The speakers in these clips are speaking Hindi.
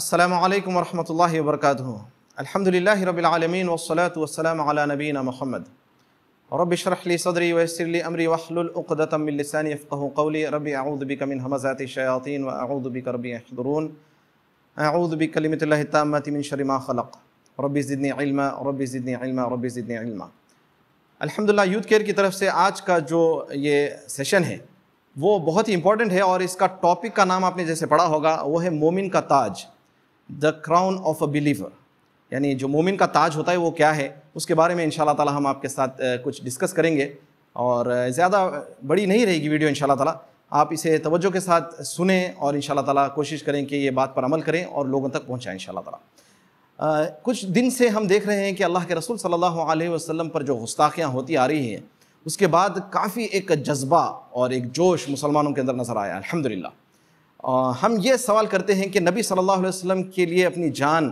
असलम वरहमल वर्क अलहमदिल्ला रबालमीन वसलात वसलम नबीन महमद रबशरली सदरी वसरली अमरी वहलुलतमिलसानी फ़क़ली रबी आउदबिकमिन हमज़ात शयातीन व आउदबिक रबी अखदरून आउदबिकलिमतमिन शरीमा खलक रबी ज़िदनी इल्मा रबी ज़िदनी इल्मा रबी ज़िदनी इल्मा अलहमदिल्ला यूथ केयर की तरफ से आज का जो ये सेशन है वो बहुत ही इंपॉर्टेंट है और इसका टॉपिक का नाम आपने जैसे पढ़ा होगा वो है मोमिन का ताज the crown of a believer यानी जो मोमिन का ताज होता है वो क्या है उसके बारे में इन ताला हम आपके साथ कुछ डिस्कस करेंगे और ज़्यादा बड़ी नहीं रहेगी वीडियो इन ताला आप इसे तवज्जो के साथ सुने और इन ताला कोशिश करें कि ये बात पर अमल करें और लोगों तक पहुँचाएँ इन ताला आ, कुछ दिन से हम देख रहे हैं कि अल्लाह के रसूल सल्लल्लाहु अलैहि वसल्लम पर जो गुस्ताखियाँ होती आ रही हैं उसके बाद काफ़ी एक जज्बा और एक जोश मुसलमानों के अंदर नज़र आया अल्हम्दुलिल्लाह हम ये सवाल करते हैं कि नबी सल्लल्लाहु अलैहि वसल्लम के लिए अपनी जान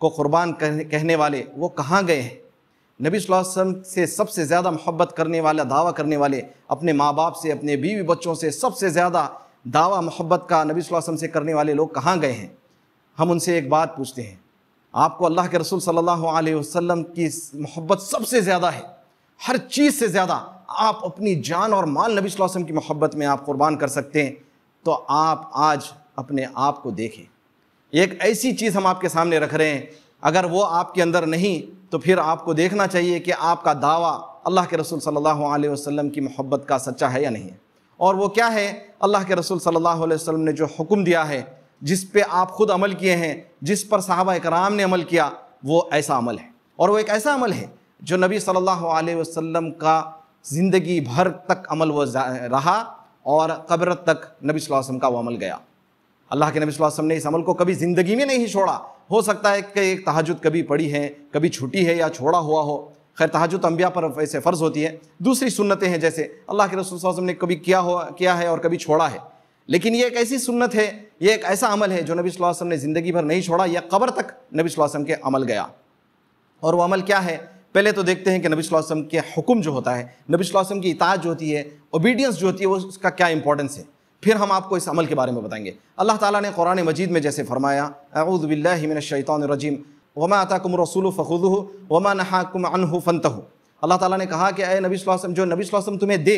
को क़ुरबान कहने वाले वो कहाँ गए हैं नबी वसल्लम से सबसे ज़्यादा मोहब्बत करने वाला दावा करने वाले अपने माँ बाप से अपने बीवी बच्चों से सबसे ज़्यादा दावा मोहब्बत का नबी वसल्लम से करने वाले लोग कहाँ गए हैं हम उनसे एक बात पूछते हैं आपको अल्लाह के रसूल सल्लल्लाहु अलैहि वसल्लम की मोहब्बत सबसे ज़्यादा है हर चीज़ से ज़्यादा आप अपनी जान और माल नबी वसल्लम की मोहब्बत में आप कुर्बान कर सकते हैं तो आप आज अपने आप को देखें एक ऐसी चीज़ हम आपके सामने रख रहे हैं अगर वो आपके अंदर नहीं तो फिर आपको देखना चाहिए कि आपका दावा अल्लाह के रसूल सल्लल्लाहु अलैहि वसल्लम की मोहब्बत का सच्चा है या नहीं और वो क्या है अल्लाह के रसूल सल्लल्लाहु अलैहि वसल्लम ने जो हुक्म दिया है जिस पे आप खुद अमल किए हैं जिस पर साहबा कराम ने अमल किया वो ऐसा अमल है और वो एक ऐसा अमल है जो नबी सल्ला वसम का ज़िंदगी भर तक अमल वो रहा और कब्र तक नबी वसम का वो अमल गया अल्लाह के नबी वसम ने इस अमल को कभी ज़िंदगी में नहीं छोड़ा हो सकता है कि एक तहाजुद कभी पड़ी है कभी छुट्टी है या छोड़ा हुआ हो खैर तहाजुद अम्बिया पर ऐसे फ़र्ज़ होती है दूसरी सुन्नतें हैं जैसे अल्लाह के रसूल वसम ने कभी किया हो किया है और कभी छोड़ा है लेकिन ये एक ऐसी सुन्नत है ये एक ऐसा अमल है जो नबी वसम ने ज़िंदगी भर नहीं छोड़ा या कब्र तक नबी वसम के अमल गया और वह अमल क्या है पहले तो देखते हैं कि नबी वसम के हुक्म जो होता है नबी वसम की इताज जो होती है ओबीडियंस जो होती है वो उसका क्या इंपॉर्टेंस है फिर हम आपको इस अमल के बारे में बताएंगे अल्लाह ताला ने कुरान मजीद में जैसे फरमाया अऊदबिल्लिमिनशैतरजीम वमा अताकुम रसूल फ़ुद वमा नहाकुम अनहु फ़नत अल्लाह ताला ने कहा कि अय नबी वसम जो नबी वसम तुम्हें दे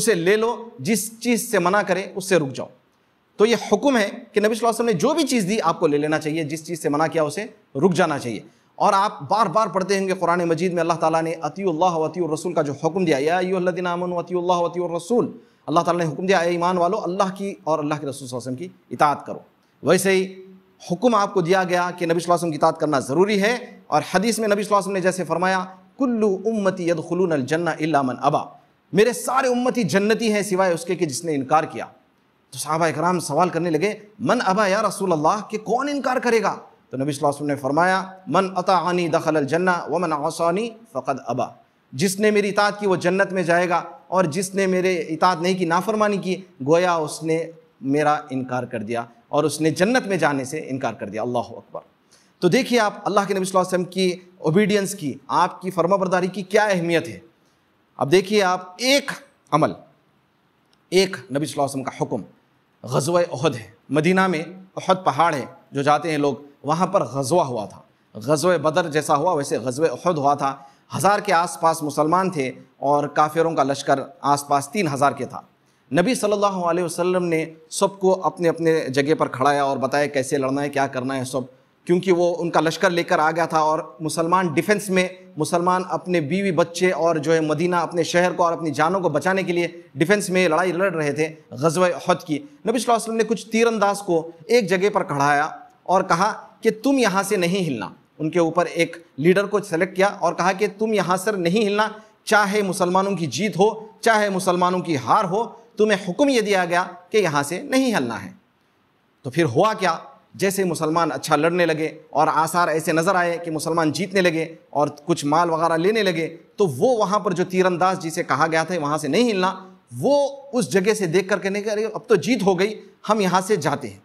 उसे ले लो जिस चीज़ से मना करे उससे रुक जाओ तो ये हुक्म है कि नबी वसम ने जो भी चीज़ दी आपको ले लेना चाहिए जिस चीज़ से मना किया उसे रुक जाना चाहिए और आप बार बार पढ़ते होंगे कुरान मजीद में अल्लाह ताला ने अतील्ला वती रसूल का जो हुक्म दिया या अयोल्लिन अमन वतील्ला वती रसूल अल्लाह ताला ने हुक्म दिया ईमान वालों अल्लाह की और अल्लाह के रसूल वसम की इतात करो वैसे ही हुक्म आपको दिया गया कि नबी वसम की इतात करना ज़रूरी है और हदीस में नबी वसम ने जैसे फरमाया कुल्लू उम्मती यदखलून अलजन्ना इलामन अबा मेरे सारे उम्मती जन्नती हैं सिवाय उसके कि जिसने इनकार किया तो साहबा इकराम सवाल करने लगे मन अबा या रसूल अल्लाह कि कौन इनकार करेगा तो नबी वसल्लम ने फरमाया मन अतानी दखल अलजन्ना व मन आसानी फ़कद अबा जिसने मेरी इतात की वो जन्नत में जाएगा और जिसने मेरे इतात नहीं की नाफरमानी की गोया उसने मेरा इनकार कर दिया और उसने जन्नत में जाने से इनकार कर दिया अल्लाह अकबर तो देखिए आप अल्लाह के नबी वसम की ओबीडियंस की आपकी फर्माबरदारी की क्या अहमियत है अब देखिए आप एक अमल एक नबी वसम का हुक्म गजवा अहद है मदीना में अहद पहाड़ है जो जाते हैं लोग वहाँ पर गजवा हुआ था गजव बदर जैसा हुआ वैसे गजव अहद हुआ था हज़ार के आसपास मुसलमान थे और काफिरों का लश्कर आसपास तीन हज़ार के था नबी सल्लल्लाहु अलैहि वसल्लम ने सबको अपने अपने जगह पर खड़ाया और बताया कैसे लड़ना है क्या करना है सब क्योंकि वो उनका लश्कर लेकर आ गया था और मुसलमान डिफेंस में मुसलमान अपने बीवी बच्चे और जो है मदीना अपने शहर को और अपनी जानों को बचाने के लिए डिफेंस में लड़ाई लड़ रहे थे गजव हद की नबी वसल्लम ने कुछ तीरंदाज को एक जगह पर खड़ाया और कहा कि तुम यहाँ से नहीं हिलना उनके ऊपर एक लीडर को सेलेक्ट किया और कहा कि तुम यहाँ से नहीं हिलना चाहे मुसलमानों की जीत हो चाहे मुसलमानों की हार हो तुम्हें हुक्म ये दिया गया कि यहाँ से नहीं हिलना है तो फिर हुआ क्या जैसे मुसलमान अच्छा लड़ने लगे और आसार ऐसे नज़र आए कि मुसलमान जीतने लगे और कुछ माल वगैरह लेने लगे तो वो वहाँ पर जो तीरंदाज जिसे कहा गया था वहाँ से नहीं हिलना वो उस जगह से देख कर कहने के अरे अब तो जीत हो गई हम यहाँ से जाते हैं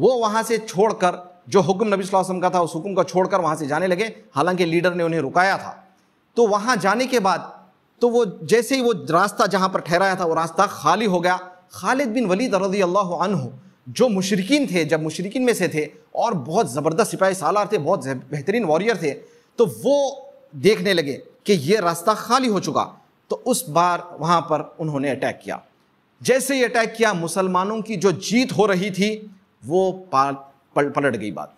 वो वहाँ से छोड़ कर जो हुक्म नबी वसल्लम का था उस हुक्म को छोड़कर वहाँ से जाने लगे हालांकि लीडर ने उन्हें रुकाया था तो वहाँ जाने के बाद तो वो जैसे ही वो रास्ता जहाँ पर ठहराया था वो रास्ता खाली हो गया खालिद बिन वलीद रजी अल्लाह अनहु जो मुशरकिन थे जब मुशरकिन में से थे और बहुत ज़बरदस्त सिपाही सालार थे बहुत बेहतरीन वॉरियर थे तो वो देखने लगे कि ये रास्ता खाली हो चुका तो उस बार वहाँ पर उन्होंने अटैक किया जैसे ही अटैक किया मुसलमानों की जो जीत हो रही थी वो पलट गई बात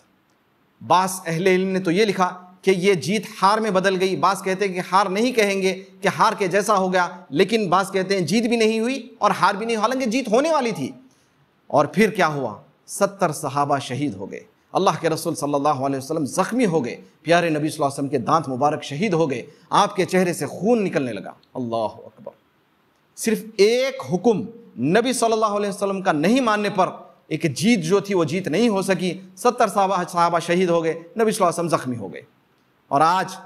बास अहले इल्म ने तो ये लिखा कि ये जीत हार में बदल गई बास कहते हैं कि हार नहीं कहेंगे कि हार के जैसा हो गया लेकिन बास कहते हैं जीत भी नहीं हुई और हार भी नहीं हालांकि जीत होने वाली थी और फिर क्या हुआ सत्तर सहाबा शहीद हो गए अल्लाह के रसूल सल्लल्लाहु अलैहि वसल्लम ज़ख्मी हो गए प्यारे नबी वसल्लम के दांत मुबारक शहीद हो गए आपके चेहरे से खून निकलने लगा अल्लाह अकबर सिर्फ एक हुक्म नबी सल्लल्लाहु अलैहि वसल्लम का नहीं मानने पर एक जीत जो थी वो जीत नहीं हो सकी सत्तर साहबा साहबा शहीद हो गए नबी वसम ज़ख्मी हो गए और आज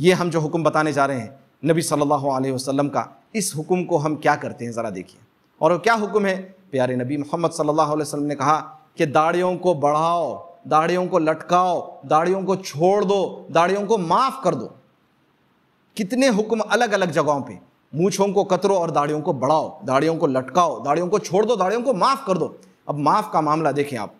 ये हम जो हुक्म बताने जा रहे हैं नबी सल्लल्लाहु अलैहि वसल्लम का इस हुक्म को हम क्या करते हैं ज़रा देखिए और वो क्या हुक्म है प्यारे नबी मोहम्मद सल्लल्लाहु अलैहि वसल्लम ने कहा कि दाढ़ियों को बढ़ाओ दाढ़ियों को लटकाओ दाढ़ियों को छोड़ दो दाढ़ियों को माफ़ कर दो कितने हुक्म अलग अलग जगहों पर मूछों को कतरो और दाढ़ियों को बढ़ाओ दाढ़ियों को लटकाओ दाढ़ियों को छोड़ दो दाढ़ियों को माफ़ कर दो अब माफ़ का मामला देखें आप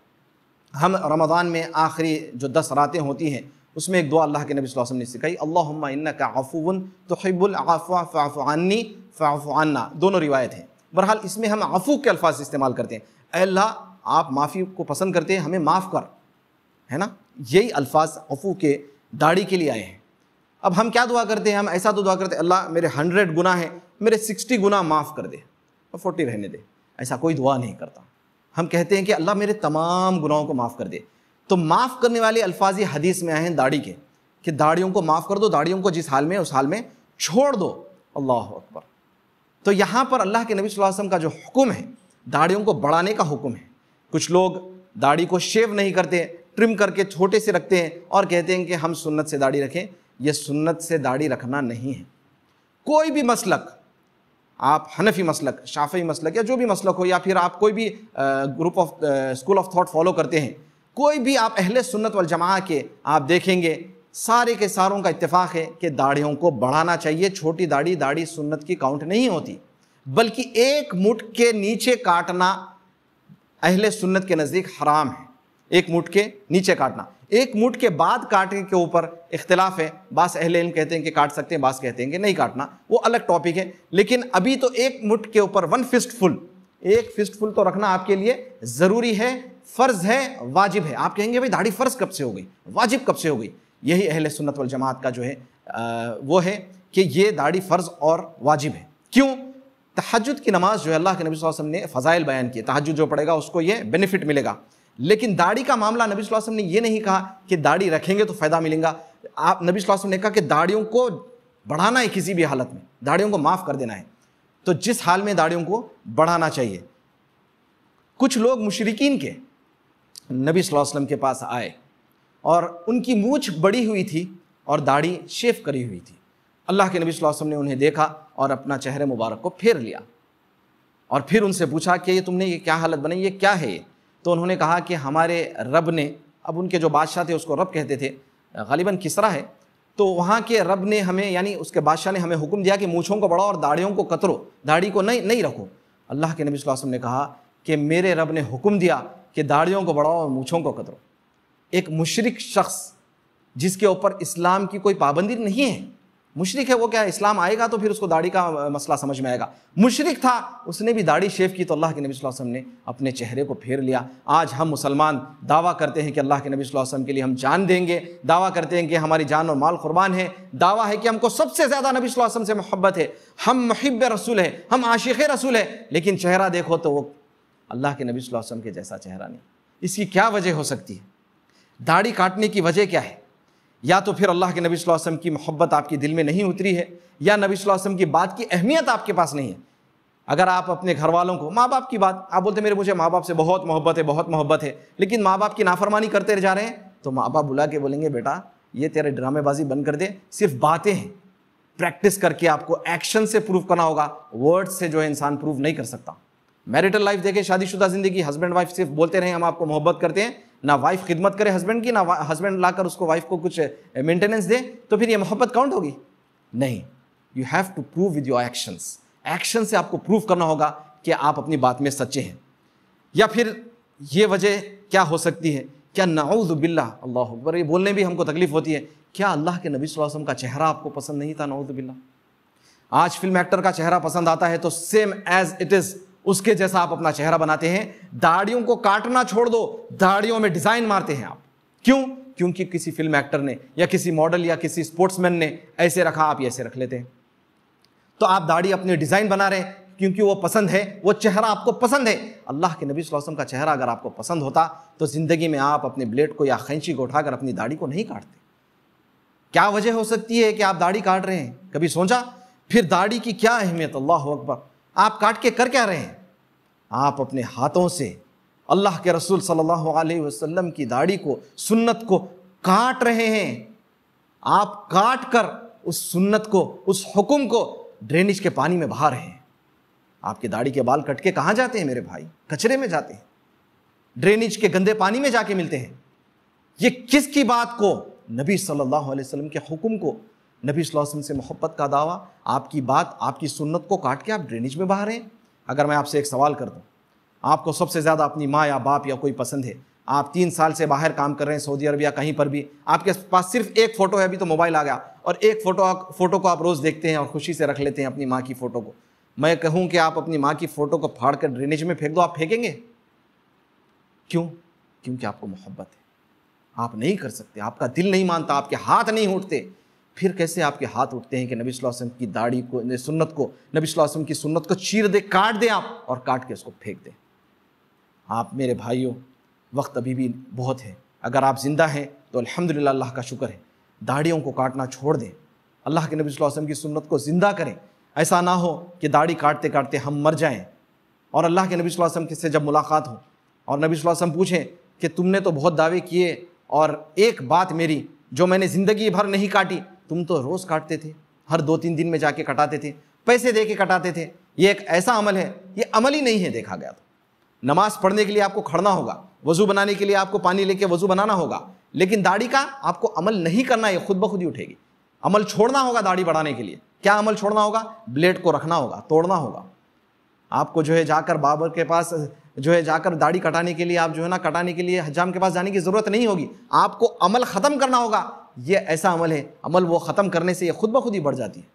हम रमज़ान में आखिरी जो दस रातें होती हैं उसमें एक दुआ अल्लाह के नबी वसल्लम ने सिखाई अल्लाह इन्ना का आफ़ुन तोहिबुलफ़ा फ़ाफ़ानी फ़ाफ़ाना दोनों रिवायत हैं बहरहाल इसमें हम आफ़ू के अल्फाज इस्तेमाल करते हैं अल्लाह आप माफ़ी को पसंद करते हैं हमें माफ़ कर है ना यही अल्फाज अफू के दाढ़ी के लिए आए हैं अब हम क्या दुआ करते हैं हम ऐसा तो दुआ करते हैं अल्लाह मेरे हंड्रेड गुना हैं मेरे सिक्सटी गुना माफ़ कर दे और फोर्टी रहने दे ऐसा कोई दुआ नहीं करता हम कहते हैं कि अल्लाह मेरे तमाम गुनाहों को माफ़ कर दे तो माफ़ करने वाले अल्फाज हदीस में आए हैं दाढ़ी के कि दाढ़ियों को माफ़ कर दो दाढ़ियों को जिस हाल में उस हाल में छोड़ दो अल्लाह अकबर तो यहाँ पर अल्लाह के नबी वसम का जो हुक्म है दाढ़ियों को बढ़ाने का हुक्म है कुछ लोग दाढ़ी को शेव नहीं करते ट्रिम करके छोटे से रखते हैं और कहते हैं कि हम सुन्नत से दाढ़ी रखें यह सुन्नत से दाढ़ी रखना नहीं है कोई भी मसलक आप हनफी मसलक शाफी मसलक या जो भी मसलक हो या फिर आप कोई भी group of school of thought follow करते हैं कोई भी आप अहले सुन्नत वाल जमा के आप देखेंगे सारे के सारों का इतफाक है कि दाढ़ियों को बढ़ाना चाहिए छोटी दाढ़ी दाढ़ी सुन्नत की काउंट नहीं होती बल्कि एक मुठ के नीचे काटना अहले सुन्नत के नज़दीक हराम है एक मुठ के नीचे काटना एक मुठ के बाद काटने के ऊपर इख्तलाफ है बास अहले इल्म कहते हैं कि काट सकते हैं बास कहते हैं कि नहीं काटना वो अलग टॉपिक है लेकिन अभी तो एक मुठ के ऊपर वन फिस्ट फुल एक फिस्ट फुल तो रखना आपके लिए ज़रूरी है फ़र्ज़ है वाजिब है आप कहेंगे भाई दाढ़ी फ़र्ज़ कब से हो गई वाजिब कब से हो गई यही अहल सुन्नत वल जमात का जो है आ, वो है कि ये दाढ़ी फ़र्ज़ और वाजिब है क्यों तहजद की नमाज़ जो है अल्लाह के नबी वसल्लम ने फ़ज़ाइल बयान किए तहजद जो पड़ेगा उसको ये बेनिफिट मिलेगा लेकिन दाढ़ी का मामला नबी वसल्लम ने यह नहीं कहा कि दाढ़ी रखेंगे तो फ़ायदा मिलेगा आप नबी वसल्लम ने कहा कि दाढ़ियों को बढ़ाना है किसी भी हालत में दाढ़ियों को माफ़ कर देना है तो जिस हाल में दाढ़ियों को बढ़ाना चाहिए कुछ लोग मुशरकिन के नबी वसल्लम के पास आए और उनकी मूछ बड़ी हुई थी और दाढ़ी शेफ करी हुई थी अल्लाह के नबी वसल्लम ने उन्हें देखा और अपना चेहरे मुबारक को फेर लिया और फिर उनसे पूछा कि ये तुमने ये क्या हालत बनाई ये क्या है ये तो उन्होंने कहा कि हमारे रब ने अब उनके जो बादशाह थे उसको रब कहते थे गालिबा किसरा है तो वहाँ के रब ने हमें यानी उसके बादशाह ने हमें हुक्म दिया कि मूछों को बढ़ाओ और दाढ़ियों को कतरो दाढ़ी को नहीं नहीं रखो अल्लाह के नबी वसल्लम ने कहा कि मेरे रब ने हुक्म दिया कि दाढ़ियों को बढ़ाओ और मूछों को कतरो एक मुशरक शख्स जिसके ऊपर इस्लाम की कोई पाबंदी नहीं है मुशरक है वो क्या है इस्लाम आएगा तो फिर उसको दाढ़ी का मसला समझ में आएगा मुशरक था उसने भी दाढ़ी शेव की तो अल्लाह के नबी वसम ने अपने चेहरे को फेर लिया आज हम मुसलमान दावा करते हैं कि अल्लाह के नबी वसम के लिए हम जान देंगे दावा करते हैं कि हमारी जान और माल कुर्बान है दावा है कि हमको सबसे ज़्यादा नबी वसम से मोहब्बत है हम महब रसूल है हम आशिक रसूल है लेकिन चेहरा देखो तो वो अल्लाह के नबी वसम के जैसा चेहरा नहीं इसकी क्या वजह हो सकती है दाढ़ी काटने की वजह क्या है या तो फिर अल्लाह के नबी वसम की मोहब्बत आपके दिल में नहीं उतरी है या नबी वसम की बात की अहमियत आपके पास नहीं है अगर आप अपने घर वालों को माँ बाप की बात आप बोलते मेरे मुझे माँ बाप से बहुत मोहब्बत है बहुत मोहब्बत है लेकिन माँ बाप की नाफरमानी करते जा रहे हैं तो माँ बाप बुला के बोलेंगे बेटा ये तेरे ड्रामेबाजी बंद कर दे सिर्फ बातें हैं प्रैक्टिस करके आपको एक्शन से प्रूव करना होगा वर्ड्स से जो है इंसान प्रूव नहीं कर सकता मैरिटल लाइफ देखे शादीशुदा जिंदगी हस्बैंड वाइफ सिर्फ बोलते रहे हम आपको मोहब्बत करते हैं ना वाइफ खिदमत करे हस्बैंड की ना हस्बैंड लाकर उसको वाइफ को कुछ मेंटेनेंस दे तो फिर ये मोहब्बत काउंट होगी नहीं you have to prove with your actions action से आपको प्रूव करना होगा कि आप अपनी बात में सच्चे हैं या फिर ये वजह क्या हो सकती है क्या नाउदबिल्ला अल्लाह अकबर ये बोलने भी हमको तकलीफ़ होती है क्या अल्लाह के नबी वसल्लम का चेहरा आपको पसंद नहीं था नाउदबिल्ला आज फिल्म एक्टर का चेहरा पसंद आता है तो सेम एज इट इज़ उसके जैसा आप अपना चेहरा बनाते हैं दाढ़ियों को काटना छोड़ दो दाढ़ियों में डिज़ाइन मारते हैं आप क्यों क्योंकि किसी फिल्म एक्टर ने या किसी मॉडल या किसी स्पोर्ट्समैन ने ऐसे रखा आप ऐसे रख लेते हैं तो आप दाढ़ी अपने डिज़ाइन बना रहे हैं क्योंकि वो पसंद है वो चेहरा आपको पसंद है अल्लाह के नबी वसम का चेहरा अगर आपको पसंद होता तो ज़िंदगी में आप अपने ब्लेड को या खैंची को उठाकर अपनी दाढ़ी को नहीं काटते क्या वजह हो सकती है कि आप दाढ़ी काट रहे हैं कभी सोचा फिर दाढ़ी की क्या अहमियत अल्लाह अकबर आप काट के कर क्या रहे हैं आप अपने हाथों से अल्लाह के रसूल सल्लल्लाहु अलैहि वसल्लम की दाढ़ी को सुन्नत को काट रहे हैं आप काट कर उस सुन्नत को उस हुक्म को ड्रेनेज के पानी में बहा रहे हैं आपकी दाढ़ी के बाल कट के कहाँ जाते हैं मेरे भाई कचरे में जाते हैं ड्रेनेज के गंदे पानी में जाके मिलते हैं ये किसकी बात को नबी सल्लल्लाहु अलैहि वसल्लम के हुक्म को नबी वसम से मोहब्बत का दावा आपकी बात आपकी सुन्नत को काट के आप ड्रेनेज में बहा रहे हैं अगर मैं आपसे एक सवाल कर दूँ आपको सबसे ज़्यादा अपनी माँ या बाप या कोई पसंद है आप तीन साल से बाहर काम कर रहे हैं सऊदी अरब या कहीं पर भी आपके पास सिर्फ एक फ़ोटो है अभी तो मोबाइल आ गया और एक फ़ोटो फ़ोटो को आप रोज़ देखते हैं और खुशी से रख लेते हैं अपनी माँ की फ़ोटो को मैं कहूँ कि आप अपनी माँ की फ़ोटो को फाड़ कर ड्रेनेज में फेंक दो आप फेंकेंगे क्यों क्योंकि आपको मोहब्बत है आप नहीं कर सकते आपका दिल नहीं मानता आपके हाथ नहीं उठते फिर कैसे आपके हाथ उठते हैं कि नबी वसम की दाढ़ी को सुन्नत को नबी वसम की सुन्नत को चीर दे काट दे आप और काट के उसको फेंक दें आप मेरे भाइयों वक्त अभी भी बहुत है अगर आप ज़िंदा हैं तो अल्हम्दुलिल्लाह अल्लाह का शुक्र है दाढ़ियों को काटना छोड़ दें अल्लाह के नबी वसम की सुन्नत को ज़िंदा करें ऐसा ना हो कि दाढ़ी काटते काटते हम मर जाएं और अल्लाह के नबी वसम से जब मुलाकात हो और नबी वसम पूछें कि तुमने तो बहुत दावे किए और एक बात मेरी जो मैंने ज़िंदगी भर नहीं काटी तुम तो रोज़ काटते थे हर दो तीन दिन में जाके कटाते थे पैसे दे के कटाते थे ये एक ऐसा अमल है ये अमल ही नहीं है देखा गया तो नमाज पढ़ने के लिए आपको खड़ना होगा वज़ू बनाने के लिए आपको पानी लेके वज़ू बनाना होगा लेकिन दाढ़ी का आपको अमल नहीं करना है खुद ब खुद ही उठेगी अमल छोड़ना होगा दाढ़ी बढ़ाने के लिए क्या अमल छोड़ना होगा ब्लेड को रखना होगा तोड़ना होगा आपको जो है जाकर बाबर के पास जो है जाकर दाढ़ी कटाने के लिए आप जो है ना कटाने के लिए हजाम के पास जाने की ज़रूरत नहीं होगी आपको अमल ख़त्म करना होगा ये ऐसा अमल है अमल वो ख़त्म करने से ये खुद ब खुद ही बढ़ जाती है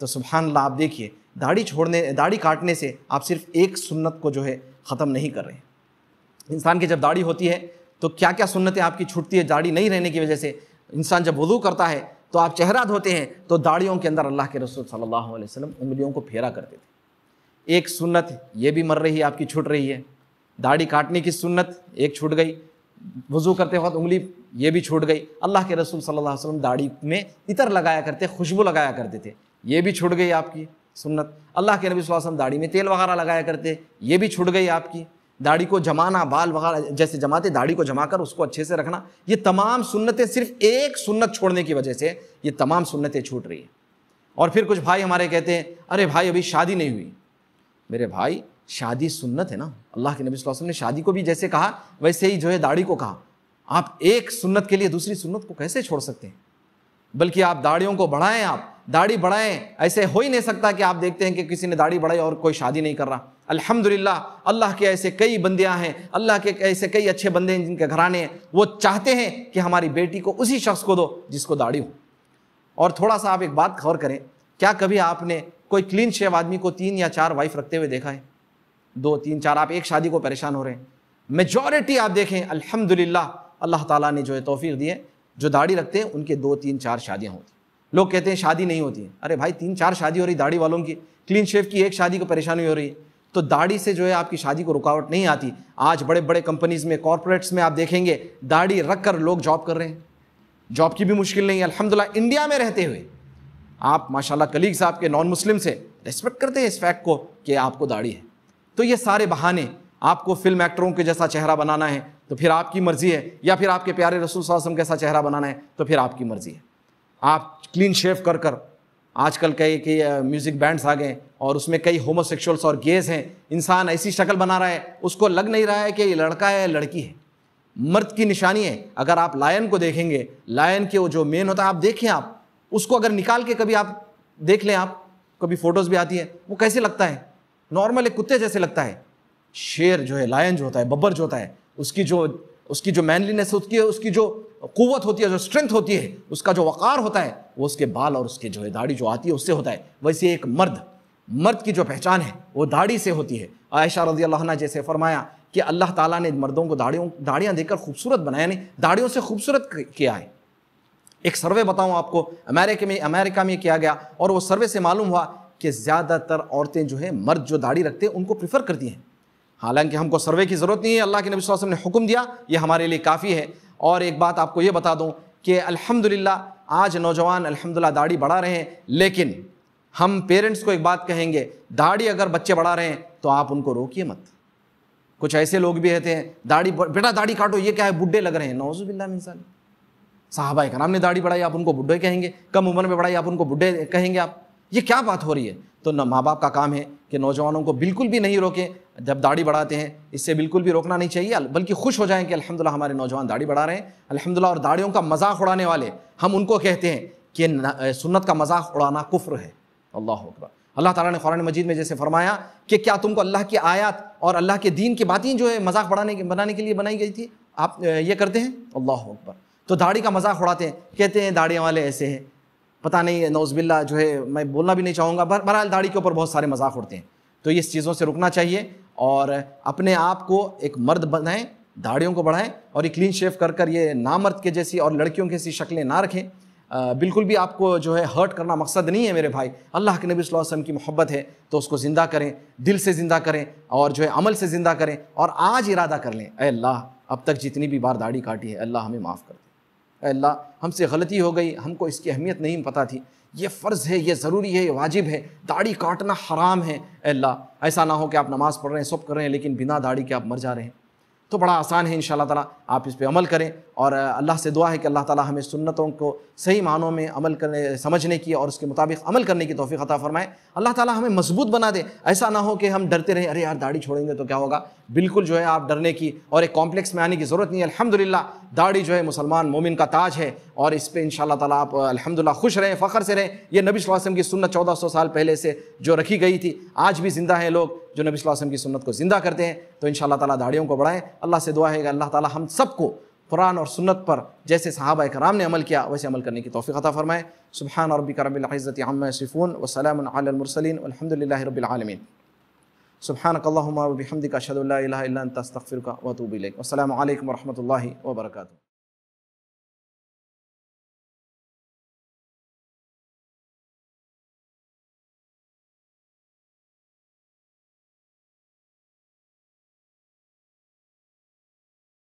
तो ला आप देखिए दाढ़ी छोड़ने दाढ़ी काटने से आप सिर्फ एक सुन्नत को जो है ख़त्म नहीं कर रहे हैं इंसान की जब दाढ़ी होती है तो क्या क्या सुन्नतें आपकी छूटती है दाढ़ी नहीं रहने की वजह से इंसान जब वजू करता है तो आप चेहरा धोते हैं तो दाढ़ियों के अंदर अल्लाह के रसूल सल्लल्लाहु अलैहि वसल्लम उंगलियों को फेरा करते थे एक सुन्नत ये भी मर रही है आपकी छूट रही है दाढ़ी काटने की सुन्नत एक छूट गई वज़ू करते वक्त उंगली ये भी छूट गई अल्लाह के रसूल सल्लल्लाहु अलैहि वसल्लम दाढ़ी में इतर लगाया करते खुशबू लगाया करते थे ये भी छूट गई आपकी सुन्नत अल्लाह के नबी वसल्लम दाढ़ी में तेल वगैरह लगाया करते ये भी छूट गई आपकी दाढ़ी को जमाना बाल वगैरह जैसे जमाते दाढ़ी को जमा कर उसको अच्छे से रखना ये तमाम सुन्नतें सिर्फ एक सुन्नत छोड़ने की वजह से ये तमाम सुन्नतें छूट रही हैं और फिर कुछ भाई हमारे कहते हैं अरे भाई अभी शादी नहीं हुई मेरे भाई शादी सुन्नत है ना अल्लाह के नबी वसल्लम ने शादी को भी जैसे कहा वैसे ही जो है दाढ़ी को कहा आप एक सुन्नत के लिए दूसरी सुन्नत को कैसे छोड़ सकते हैं बल्कि आप दाढ़ियों को बढ़ाएं आप दाढ़ी बढ़ाएं ऐसे हो ही नहीं सकता कि आप देखते हैं कि किसी ने दाढ़ी बढ़ाई और कोई शादी नहीं कर रहा अल्हम्दुलिल्लाह अल्लाह के ऐसे कई बंदियां हैं अल्लाह के ऐसे कई अच्छे बंदे हैं जिनके घराने हैं वो चाहते हैं कि हमारी बेटी को उसी शख्स को दो जिसको दाढ़ी हो और थोड़ा सा आप एक बात गौर करें क्या कभी आपने कोई क्लीन शेव आदमी को तीन या चार वाइफ रखते हुए देखा है दो तीन चार आप एक शादी को परेशान हो रहे हैं मेजॉरिटी आप देखें अल्हम्दुलिल्लाह अल्लाह ताला ने जो है तोफ़ी दी है जो दाढ़ी रखते हैं उनके दो तीन चार शादियाँ होती लोग कहते हैं शादी नहीं होती अरे भाई तीन चार शादी हो रही दाढ़ी वालों की क्लीन शेव की एक शादी को परेशानी हो रही है तो दाढ़ी से जो है आपकी शादी को रुकावट नहीं आती आज बड़े बड़े कंपनीज़ में कॉरपोरेट्स में आप देखेंगे दाढ़ी रख कर लोग जॉब कर रहे हैं जॉब की भी मुश्किल नहीं है अलहमदिल्ला इंडिया में रहते हुए आप माशाल्लाह कलीग्स आपके नॉन मुस्लिम से रिस्पेक्ट करते हैं इस फैक्ट को कि आपको दाढ़ी है तो ये सारे बहाने आपको फिल्म एक्टरों के जैसा चेहरा बनाना है तो फिर आपकी मर्ज़ी है या फिर आपके प्यारे रसूल वसम कैसा चेहरा बनाना है तो फिर आपकी मर्ज़ी है आप क्लीन शेव कर कर आजकल कई कई म्यूज़िक बैंड्स आ गए और उसमें कई होमोसेक्सुअल्स और गेज हैं इंसान ऐसी शक्ल बना रहा है उसको लग नहीं रहा है कि ये लड़का है या लड़की है मर्द की निशानी है अगर आप लायन को देखेंगे लायन के वो जो मेन होता है आप देखें आप उसको अगर निकाल के कभी आप देख लें आप कभी फ़ोटोज़ भी आती है वो कैसे लगता है नॉर्मल एक कुत्ते जैसे लगता है शेर जो है लायन जो होता है बब्बर जो होता है उसकी जो उसकी जो मैनलीनेस होती है उसकी जो कुवत होती है जो स्ट्रेंथ होती है उसका जो वक़ार होता है वो उसके बाल और उसके जो है दाढ़ी जो आती है उससे होता है वैसे एक मर्द मर्द की जो पहचान है वो दाढ़ी से होती है आयशा रजी अल्लाह जैसे फरमाया कि अल्लाह ताला ने मर्दों को दाढ़ियों दाढ़ियाँ देकर खूबसूरत बनाया यानी दाढ़ियों से खूबसूरत किया है एक सर्वे बताऊँ आपको अमेरिका में अमेरिका में किया गया और वो सर्वे से मालूम हुआ कि ज़्यादातर औरतें जो है मर्द जो दाढ़ी रखते हैं उनको प्रेफर करती हैं हालांकि हमको सर्वे की ज़रूरत नहीं है अल्लाह के नबी वसल्लम ने हुक्म दिया ये हमारे लिए काफ़ी है और एक बात आपको ये बता दूँ कि अल्हम्दुलिल्लाह आज नौजवान अल्हम्दुलिल्लाह दाढ़ी बढ़ा रहे हैं लेकिन हम पेरेंट्स को एक बात कहेंगे दाढ़ी अगर बच्चे बढ़ा रहे हैं तो आप उनको रोकिए मत कुछ ऐसे लोग भी रहते हैं दाढ़ी बेटा दाढ़ी काटो ये क्या है बुढ़े लग रहे हैं नौजुबिल्ला मिसाल साहबा कराम ने दाढ़ी बढ़ाई आप उनको बुढ़े कहेंगे कम उम्र में बढ़ाई आप उनको बुढ़े कहेंगे आप ये क्या बात हो रही है तो न माँ बाप का काम है कि नौजवानों को बिल्कुल भी नहीं रोकें जब दाढ़ी बढ़ाते हैं इससे बिल्कुल भी रोकना नहीं चाहिए बल्कि खुश हो जाएं कि अल्हम्दुलिल्लाह हमारे नौजवान दाढ़ी बढ़ा रहे हैं अल्हम्दुलिल्लाह और दाढ़ियों का मजाक उड़ाने वाले हम उनको कहते हैं कि सुन्नत का मजाक उड़ाना कुफ्र है अल्लाह अकबर अल्लाह ताला ने कुरान मजीद में जैसे फरमाया कि क्या तुमको अल्लाह की आयत और अल्लाह के दीन की बातें जो है मजाक बढ़ाने बनाने के लिए बनाई गई थी आप ये करते हैं अल्लाह अकबर तो दाढ़ी का मजाक उड़ाते हैं कहते हैं दाढ़ियाँ वाले ऐसे हैं पता नहीं नौजबिल्ला जो है मैं बोलना भी नहीं चाहूँगा बहरहाल दाढ़ी के ऊपर बहुत सारे मजाक उड़ते हैं तो इस चीज़ों से रुकना चाहिए और अपने आप को एक मर्द बनाएं दाढ़ियों को बढ़ाएं और ये क्लीन शेव कर कर ये नामर्द के जैसी और लड़कियों की जैसी शक्लें ना रखें बिल्कुल भी आपको जो है हर्ट करना मकसद नहीं है मेरे भाई अल्लाह के नबी वसम की मोहब्बत है तो उसको ज़िंदा करें दिल से ज़िंदा करें और जो है अमल से ज़िंदा करें और आज इरादा कर लें अल्लाह अब तक जितनी भी बार दाढ़ी काटी है अल्लाह हमें माफ़ कर अल्लाह हमसे गलती हो गई हमको इसकी अहमियत नहीं पता थी ये फ़र्ज़ है ये ज़रूरी है ये वाजिब है दाढ़ी काटना हराम है अल्लाह ऐसा ना हो कि आप नमाज़ पढ़ रहे हैं सब कर रहे हैं लेकिन बिना दाढ़ी के आप मर जा रहे हैं तो बड़ा आसान है इन ताला आप इस पे अमल करें और अल्लाह से दुआ है कि अल्लाह ताला हमें सुन्नतों को सही मानों में अमल करने समझने की और उसके मुताबिक अमल करने की तोफ़ी अता फ़रमाए अल्लाह ताला हमें मजबूत बना दे ऐसा ना हो कि हम डरते रहें अरे यार दाढ़ी छोड़ेंगे तो क्या होगा बिल्कुल जो है आप डरने की और एक कॉम्प्लेक्स में आने की ज़रूरत नहीं है अलहमदिल्ला दाढ़ी जो है मुसलमान मोमिन का ताज है और इस पर इन ताला आप अलहमदिल्ला खुश रहें फ़ख्र से रहें यह नबी वसम की सुन्नत चौदह सौ साल पहले से जो रखी गई थी आज भी ज़िंदा है लोग जो नबी वसल्लम की सुन्नत को ज़िंदा करते हैं तो इन ताला दाड़ियों को बढ़ाएं अल्लाह से दुआ है कि अल्लाह ताली हम सबको कुरान और सुन्नत पर जैसे साहबा कराम ने अमल किया वैसे अमल करने की तोफ़ी अता फ़रमाए सुबहान और बिकरबिलज़त हमसिफ़ून वसलमसलिन अलहमदिल्ला रबालमीन सुबहान कल्ला हमदी का शदल तस्तफ़िर का वतूबिल वसलम वरहमल वर्का